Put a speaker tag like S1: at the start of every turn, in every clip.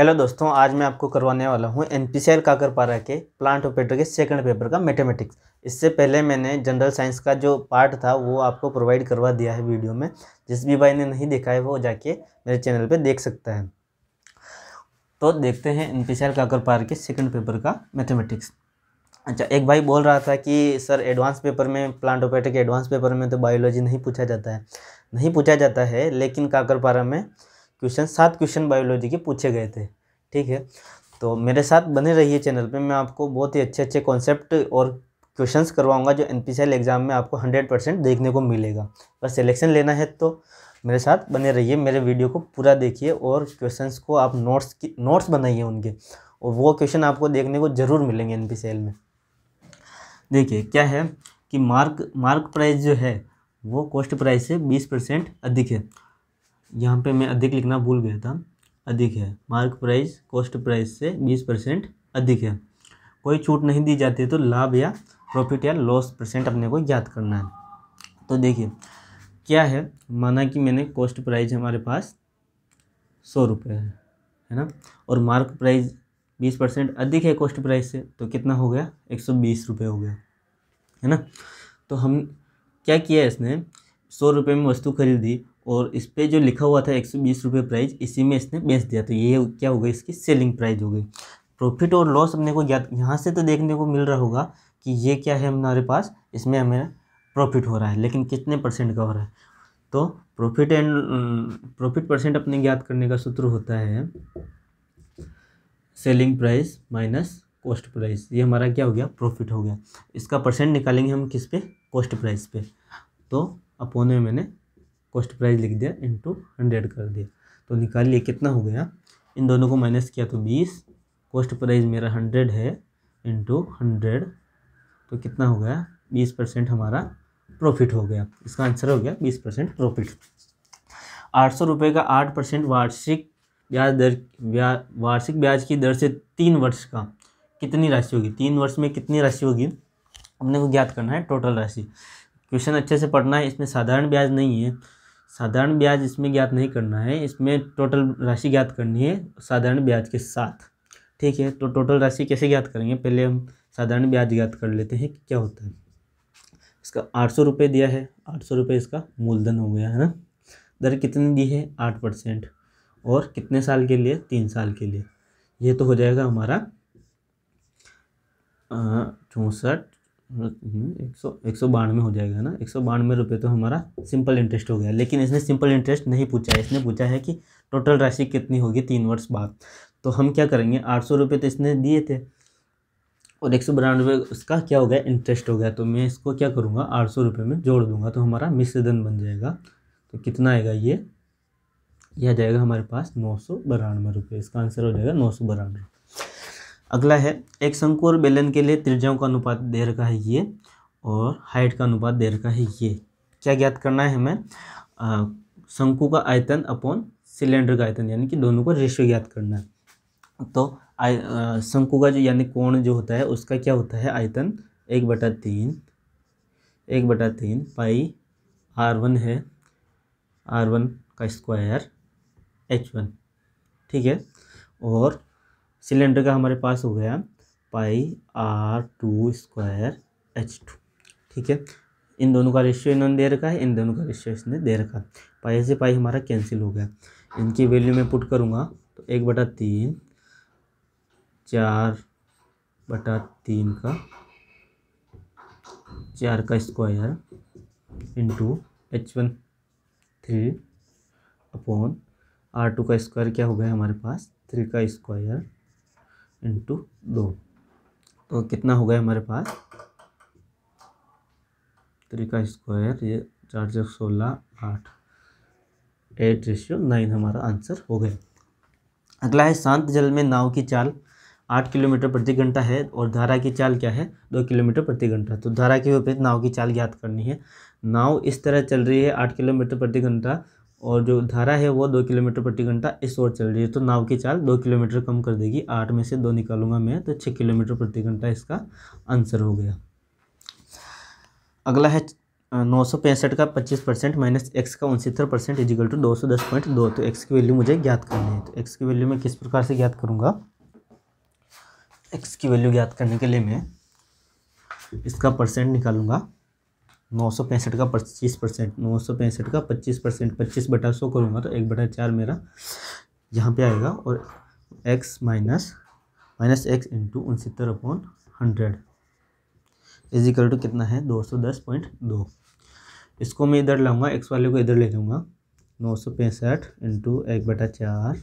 S1: hello दोस्तों आज मैं आपको करवाने वाला हूँ N P C L Kakrapar के प्लांट ऑपरेटर के सेकंड पेपर का मैथमेटिक्स इससे पहले मैंने जनरल साइंस का जो पार्ट था वो आपको प्रोवाइड करवा दिया है वीडियो में जिस भी भाई ने नहीं देखा है वो जाके मेरे चैनल पे देख सकता है तो देखते हैं N P C L Kakrapar के सेकेंड पेपर का मैथेमेटिक्स अच्छा एक भाई बोल रहा था कि सर एडवांस पेपर में प्लांट ऑपरेटर के एडवांस पेपर में तो बायोलॉजी नहीं पूछा जाता है नहीं पूछा जाता है लेकिन काकरपारा में क्वेश्चन सात क्वेश्चन बायोलॉजी के पूछे गए थे ठीक है तो मेरे साथ बने रहिए चैनल पे मैं आपको बहुत ही अच्छे अच्छे कॉन्सेप्ट और क्वेश्चंस करवाऊंगा जो एन एग्ज़ाम में आपको हंड्रेड परसेंट देखने को मिलेगा बस सिलेक्शन लेना है तो मेरे साथ बने रहिए मेरे वीडियो को पूरा देखिए और क्वेश्चंस को आप नोट्स की नोट्स बनाइए उनके और वो क्वेश्चन आपको देखने को ज़रूर मिलेंगे एन में देखिए क्या है कि मार्क मार्क प्राइस जो है वो कॉस्ट प्राइस से बीस परसेंट अधिक है यहाँ पे मैं अधिक लिखना भूल गया था अधिक है मार्क प्राइस कॉस्ट प्राइस से बीस परसेंट अधिक है कोई छूट नहीं दी जाती तो लाभ या प्रॉफिट या लॉस परसेंट अपने को याद करना है तो देखिए क्या है माना कि मैंने कॉस्ट प्राइस हमारे पास सौ रुपये है है ना और मार्क प्राइस बीस परसेंट अधिक है कॉस्ट प्राइस से तो कितना हो गया एक सौ बीस रुपये हो गया है ना तो हम क्या किया इसने सौ रुपये में वस्तु खरीदी और इस पर जो लिखा हुआ था एक सौ बीस रुपये प्राइज इसी में इसने बेच दिया तो ये क्या हो गई इसकी सेलिंग प्राइज हो गई प्रॉफिट और लॉस अपने को ज्ञात यहाँ से तो देखने को मिल रहा होगा कि ये क्या है हमारे पास इसमें हमें प्रॉफिट हो रहा है लेकिन कितने परसेंट का हो रहा है तो प्रॉफिट एंड प्रॉफिट परसेंट अपने ज्ञात करने का सूत्र होता है selling price minus cost price ये हमारा क्या हो गया प्रॉफिट हो गया इसका परसेंट निकालेंगे हम किस पे कॉस्ट प्राइस पे तो अपोने मैंने कॉस्ट प्राइस लिख दिया इंटू हंड्रेड कर दिया तो निकाल लिए कितना हो गया इन दोनों को माइनस किया तो बीस कॉस्ट प्राइस मेरा हंड्रेड है इंटू हंड्रेड तो कितना हो गया बीस परसेंट हमारा प्रॉफिट हो गया इसका आंसर हो गया बीस परसेंट प्रॉफिट आठ सौ रुपये का आठ परसेंट वार्षिक ब्याज दर ब्या वार्षिक ब्याज की दर से तीन वर्ष का कितनी राशि होगी तीन वर्ष में कितनी राशि होगी हमने को ज्ञात करना है टोटल राशि क्वेश्चन अच्छे से पढ़ना है इसमें साधारण ब्याज नहीं है साधारण ब्याज इसमें ज्ञात नहीं करना है इसमें टोटल राशि ज्ञात करनी है साधारण ब्याज के साथ ठीक है तो टोटल राशि कैसे ज्ञात करेंगे पहले हम साधारण ब्याज ज्ञात कर लेते हैं कि क्या होता है इसका आठ सौ रुपये दिया है आठ सौ रुपये इसका मूलधन हो गया है ना दर कितनी दी है आठ परसेंट और कितने साल के लिए तीन साल के लिए ये तो हो जाएगा हमारा चौंसठ एक सौ एक सौ बानवे हो जाएगा ना एक सौ बानवे रुपये तो हमारा सिंपल इंटरेस्ट हो गया लेकिन इसने सिंपल इंटरेस्ट नहीं पूछा है इसने पूछा है कि टोटल राशि कितनी होगी तीन वर्ष बाद तो हम क्या करेंगे आठ सौ रुपये तो इसने दिए थे और एक सौ बानवे उसका क्या हो गया इंटरेस्ट हो गया तो मैं इसको क्या करूँगा आठ सौ रुपये में जोड़ दूँगा तो हमारा मिश्रधन बन जाएगा तो कितना आएगा ये यह जाएगा हमारे पास नौ सौ बानवे रुपये इसका आंसर हो जाएगा नौ सौ बानवे अगला है एक शंकु और बेलन के लिए त्रिज्याओं का अनुपात दे रखा है ये और हाइट का अनुपात दे रखा है ये क्या ज्ञात करना है हमें शंकु का आयतन अपॉन सिलेंडर का आयतन यानी कि दोनों का रेशियो ज्ञात करना है तो शंकु का जो यानी कोण जो होता है उसका क्या होता है आयतन एक बटा तीन एक बटा तीन पाई आर वन है आर वन का स्क्वायर एच वन ठीक है और सिलेंडर का हमारे पास हो गया pi r two square h two ठीक है इन दोनों का रेशियो इन्होंने दे रखा है इन दोनों का रेशियो इसने दे रखा है पाई से पाई हमारा कैंसिल हो गया इनकी वैल्यू मैं पुट करूँगा तो एक बटा तीन चार बटा तीन का चार का square into h one three upon r two का स्क्वायर क्या हो गया हमारे पास थ्री का स्क्वायर इंटू दो तो कितना हो गया हमारे पास थ्री का स्क्वायर ये चार सौ सोलह आठ एट रेशियो नाइन हमारा आंसर हो गया अगला है शांत जल में नाव की चाल आठ किलोमीटर प्रति घंटा है और धारा की चाल क्या है दो किलोमीटर प्रति घंटा तो धारा के विपरीत नाव की चाल ज्ञात करनी है नाव इस तरह चल रही है आठ किलोमीटर प्रति घंटा और जो धारा है वो दो किलोमीटर प्रति घंटा इस ओर चल रही है तो नाव की चाल दो किलोमीटर कम कर देगी आठ में से दो निकालूंगा मैं तो छः किलोमीटर प्रति घंटा इसका आंसर हो गया अगला है नौ सौ पैंसठ का पच्चीस परसेंट माइनस एक्स का उनसत्तर परसेंट इजिकल टू दो सौ दस पॉइंट दो तो एक्स की वैल्यू मुझे ज्ञात करनी है तो एक्स की वैल्यू मैं किस प्रकार से ज्ञात करूँगा एक्स की वैल्यू ज्ञात करने के लिए मैं इसका परसेंट निकालूंगा नौ सौ पैंसठ का पच्चीस परसेंट नौ सौ पैंसठ का पच्चीस परसेंट पच्चीस बटा सौ करूँगा तो एक बटा चार मेरा यहाँ पे आएगा और x minus minus x into उनसत्तर upon hundred is equal to कितना है दो सौ दस पॉइंट दो इसको मैं इधर लाऊंगा एक्स वाले को इधर ले जाऊंगा नौ सौ पैंसठ इंटू एक बटा चार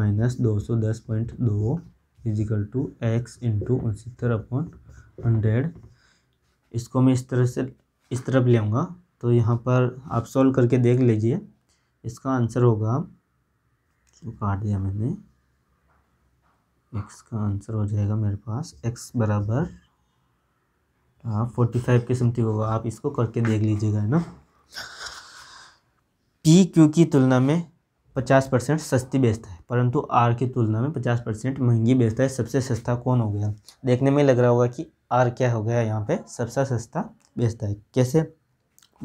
S1: माइनस दो सौ दस पॉइंट दो इजिकल टू एक्स इंटू उनसत्तर अपॉन हंड्रेड इसको मैं इस तरह से इस तरफ ले आऊँगा तो यहाँ पर आप सॉल्व करके देख लीजिए इसका आंसर होगा इसको काट दिया मैंने एक्स का आंसर हो जाएगा मेरे पास एक्स बराबर हाँ फोर्टी फाइव के समथिंग होगा आप इसको करके देख लीजिएगा है ना पी क्यू की तुलना में पचास परसेंट सस्ती बेचता है परंतु आर की तुलना में पचास परसेंट महंगी बेचता है सबसे सस्ता कौन हो गया देखने में लग रहा होगा कि आर क्या हो गया यहाँ पे सबसे सस्ता बेचता है कैसे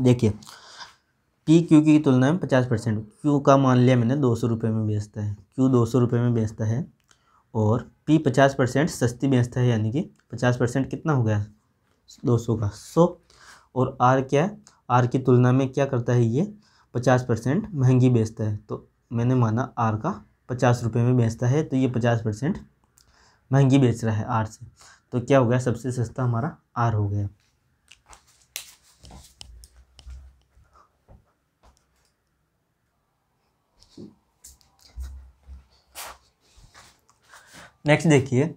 S1: देखिए पी क्यू की तुलना में पचास परसेंट क्यू का मान लिया मैंने दो सौ रुपये में बेचता है क्यू दो सौ रुपये में बेचता है और पी पचास परसेंट सस्ती बेचता है यानी कि पचास परसेंट कितना हो गया दो सौ का सौ और आर क्या है आर की तुलना में क्या करता है ये पचास परसेंट महंगी बेचता है तो मैंने माना आर का पचास रुपये में बेचता है तो ये पचास परसेंट महंगी बेच रहा है आर से तो क्या हो गया सबसे सस्ता हमारा आर हो गया नेक्स्ट देखिए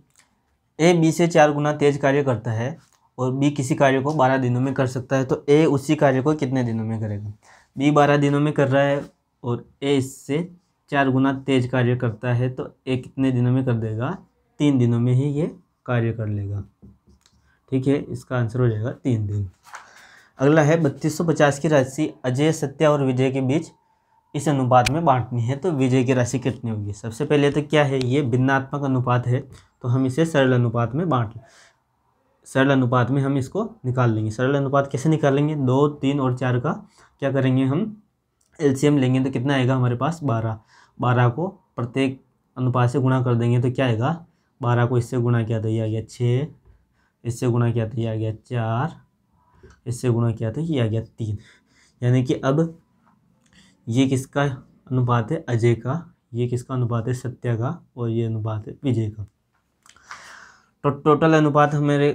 S1: ए बी से चार गुना तेज कार्य करता है और बी किसी कार्य को बारह दिनों में कर सकता है तो ए उसी कार्य को कितने दिनों में करेगा बी बारह दिनों में कर रहा है और ए इससे चार गुना तेज कार्य करता है तो ए कितने दिनों में कर देगा तीन दिनों में ही ये कार्य कर लेगा ठीक है इसका आंसर हो जाएगा तीन दिन अगला है 3250 की राशि अजय सत्या और विजय के बीच इस अनुपात में बांटनी है तो विजय की राशि कितनी होगी सबसे पहले तो क्या है ये भिन्नात्मक अनुपात है तो हम इसे सरल अनुपात में बांट सरल अनुपात में हम इसको निकाल लेंगे सरल अनुपात कैसे निकालेंगे दो तीन और चार का क्या करेंगे हम एलसीएम लेंगे तो कितना आएगा हमारे पास बारह बारह को प्रत्येक अनुपात से गुणा कर देंगे तो क्या आएगा बारह को इससे गुणा क्या तो आ गया छः इससे गुणा क्या तो आ गया चार इससे गुणा क्या था तो आ गया तीन यानी कि अब ये किसका अनुपात है अजय का ये किसका अनुपात है सत्य का और ये अनुपात है विजय का तो टोटल अनुपात हमारे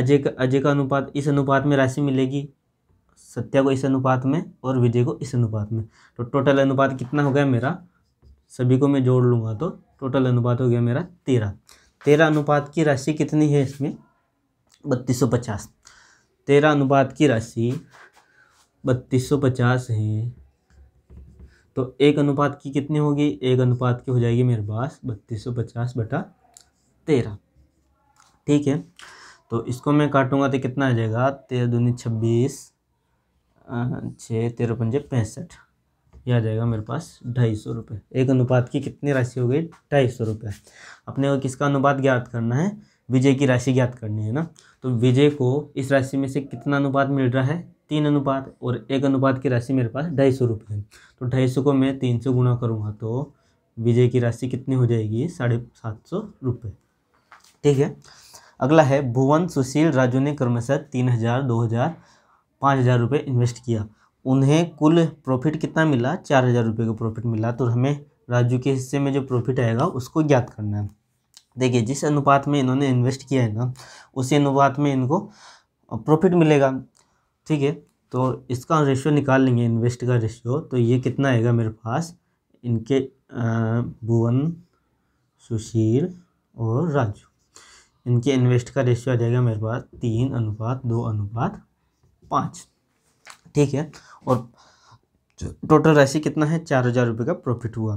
S1: अजय का अजय का अनुपात इस अनुपात में राशि मिलेगी सत्या को इस अनुपात में और विजय को इस अनुपात में तो टोटल अनुपात कितना हो गया मेरा सभी को मैं जोड़ लूँगा तो टोटल अनुपात हो गया मेरा तेरह तेरह अनुपात की राशि कितनी है इसमें बत्तीस सौ पचास तेरह अनुपात की राशि बत्तीस सौ पचास है तो एक अनुपात की कितनी होगी एक अनुपात की हो जाएगी मेरे पास बत्तीस सौ पचास बटा तेरह ठीक है तो इसको मैं काटूंगा तो कितना आ जाएगा तेरह दूनी छब्बीस छः तेरह पंजे पैंसठ ये आ जाएगा मेरे पास ढाई सौ रुपये एक अनुपात की कितनी राशि हो गई ढाई सौ रुपये अपने को किसका अनुपात ज्ञात करना है विजय की राशि ज्ञात करनी है ना तो विजय को इस राशि में से कितना अनुपात मिल रहा है तीन अनुपात और एक अनुपात की राशि मेरे पास ढाई सौ रुपये है तो ढाई सौ को मैं तीन सौ गुणा करूँगा तो विजय की राशि कितनी हो जाएगी साढ़े सात सौ रुपये ठीक है अगला है भुवन सुशील राजू ने क्रमशः तीन हज़ार दो हज़ार पाँच हज़ार रुपये इन्वेस्ट किया उन्हें कुल प्रॉफिट कितना मिला चार हज़ार रुपये का प्रॉफिट मिला तो हमें राजू के हिस्से में जो प्रॉफिट आएगा उसको ज्ञात करना है देखिए जिस अनुपात में इन्होंने इन्वेस्ट किया है ना उसी अनुपात में इनको प्रॉफिट मिलेगा ठीक है तो इसका रेशियो निकाल लेंगे इन्वेस्ट का रेशियो तो ये कितना आएगा मेरे पास इनके भुवन सुशील और राजू इनके इन्वेस्ट का रेशियो आ जाएगा मेरे पास तीन अनुपात दो अनुपात पाँच ठीक है और टोटल राशि कितना है चार हज़ार रुपये का प्रॉफिट हुआ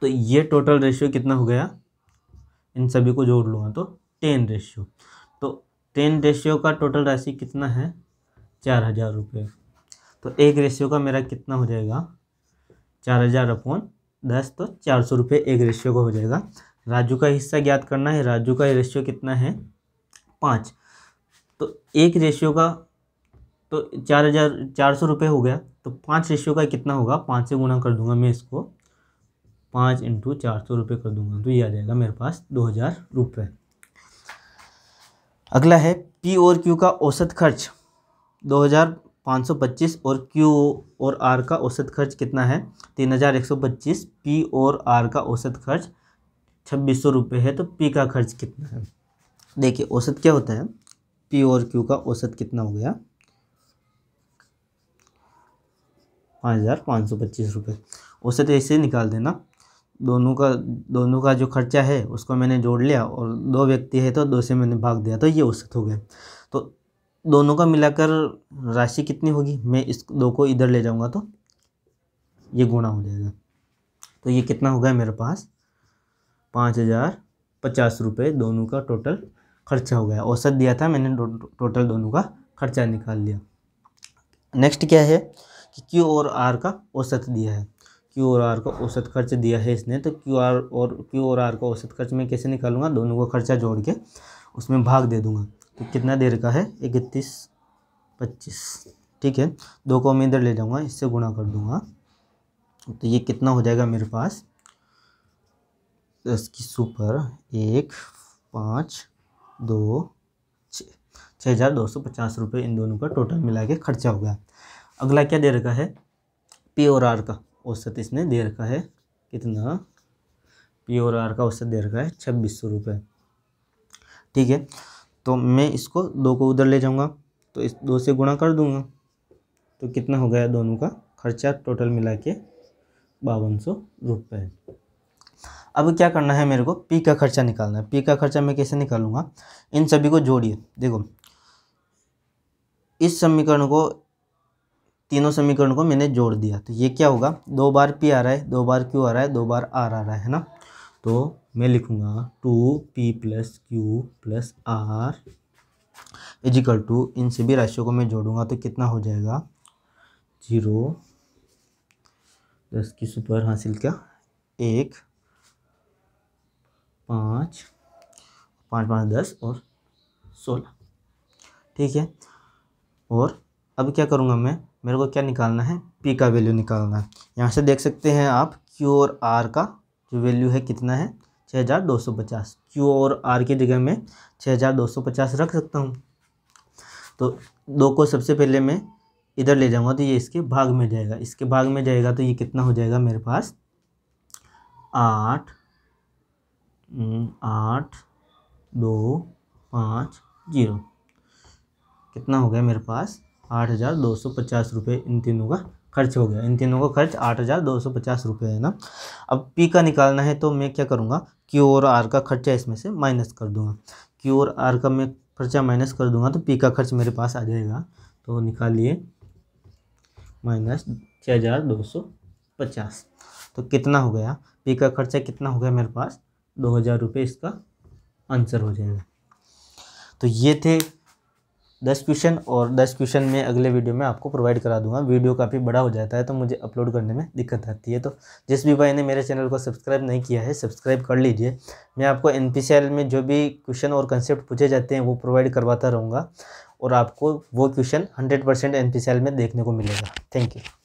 S1: तो ये टोटल रेशियो कितना हो गया इन सभी को जोड़ लूँगा तो टेन रेशियो तो टेन रेशियो का टोटल राशि कितना है चार हज़ार रुपये तो एक रेशियो का मेरा कितना हो जाएगा चार हज़ार अपॉन दस तो चार सौ रुपये एक रेशियो का हो जाएगा राजू का हिस्सा ज्ञात करना है राजू का रेशियो कितना है पाँच तो एक रेशियो का तो चार हज़ार चार सौ रुपये हो गया तो पाँच रेशियो का कितना होगा पाँच से गुना कर दूंगा मैं इसको पाँच इंटू चार सौ रुपये कर दूंगा तो ये आ जाएगा मेरे पास दो हज़ार रुपये अगला है पी और क्यू का औसत खर्च दो हज़ार पाँच सौ पच्चीस और क्यू और आर का औसत खर्च कितना है तीन हज़ार एक सौ पच्चीस पी और आर का औसत खर्च छब्बीस सौ रुपये है तो पी का खर्च कितना है देखिए औसत क्या होता है पी और क्यू का औसत कितना हो गया पाँच हज़ार पाँच सौ पच्चीस रुपये उसे तो ऐसे ही निकाल देना दोनों का दोनों का जो खर्चा है उसको मैंने जोड़ लिया और दो व्यक्ति है तो दो से मैंने भाग दिया तो ये औसत हो गया तो दोनों का मिलाकर राशि कितनी होगी मैं इस दो को इधर ले जाऊंगा तो ये गुणा हो जाएगा तो ये कितना होगा मेरे पास पाँच हज़ार पचास रुपये दोनों का टोटल खर्चा हो गया औसत दिया था मैंने टोटल दोनों का खर्चा निकाल लिया नेक्स्ट क्या है कि क्यू और आर का औसत दिया है क्यू और आर का औसत खर्च दिया है इसने तो क्यू आर और क्यू और आर का औसत खर्च मैं कैसे निकालूंगा दोनों को खर्चा जोड़ के उसमें भाग दे दूंगा तो कितना देर का है इकतीस पच्चीस ठीक है दो को मैं इधर ले जाऊँगा इससे गुणा कर दूँगा तो ये कितना हो जाएगा मेरे पास दस की सुपर एक पाँच दो छः हज़ार दो सौ पचास रुपये इन दोनों का टोटल मिला के खर्चा हो गया अगला क्या दे रखा है पी और आर का औसत इसने दे रखा है कितना पी और आर का औसत दे रखा है छब्बीस सौ रुपये ठीक है तो मैं इसको दो को उधर ले जाऊँगा तो इस दो से गुणा कर दूंगा तो कितना हो गया दोनों का खर्चा टोटल मिला के बावन सौ रुपये अब क्या करना है मेरे को पी का खर्चा निकालना है पी का खर्चा मैं कैसे निकालूंगा इन सभी को जोड़िए देखो इस समीकरण को तीनों समीकरण को मैंने जोड़ दिया तो ये क्या होगा दो बार पी आ रहा है दो बार क्यू आ रहा है दो बार आर आ रहा है ना तो मैं लिखूँगा two P plus Q plus R is equal to इन सभी राशियों को मैं जोड़ूंगा तो कितना हो जाएगा जीरो दस की सुपर हासिल क्या एक पाँच पाँच पाँच दस और सोलह ठीक है और अब क्या करूँगा मैं मेरे को क्या निकालना है पी का वैल्यू निकालना है यहाँ से देख सकते हैं आप क्यू और आर का जो वैल्यू है कितना है छः हज़ार दो सौ पचास क्यू और आर की जगह मैं छः हज़ार दो सौ पचास रख सकता हूँ तो दो को सबसे पहले मैं इधर ले जाऊँगा तो ये इसके भाग में जाएगा इसके भाग में जाएगा तो ये कितना हो जाएगा मेरे पास आठ हम्म, आठ दो पाँच जीरो कितना हो गया मेरे पास आठ हज़ार दो सौ पचास रुपये इन तीनों का खर्च हो गया इन तीनों का खर्च आठ हज़ार दो सौ पचास रुपये है ना अब पी का निकालना है तो मैं क्या करूँगा क्यू और आर का खर्चा इसमें से माइनस कर दूँगा क्यू और आर का मैं खर्चा माइनस कर दूँगा तो पी का खर्च मेरे पास आ जाएगा तो निकालिए माइनस छः हज़ार दो सौ पचास तो कितना हो गया पी का खर्चा कितना हो गया मेरे पास दो हज़ार रुपये इसका आंसर हो जाएगा तो ये थे दस क्वेश्चन और दस क्वेश्चन में अगले वीडियो में आपको प्रोवाइड करा दूंगा वीडियो काफ़ी बड़ा हो जाता है तो मुझे अपलोड करने में दिक्कत आती है तो जिस भी भाई ने मेरे चैनल को सब्सक्राइब नहीं किया है सब्सक्राइब कर लीजिए मैं आपको एन में जो भी क्वेश्चन और कंसेप्ट पूछे जाते हैं वो प्रोवाइड करवाता रहूँगा और आपको वो क्वेश्चन हंड्रेड परसेंट में देखने को मिलेगा थैंक यू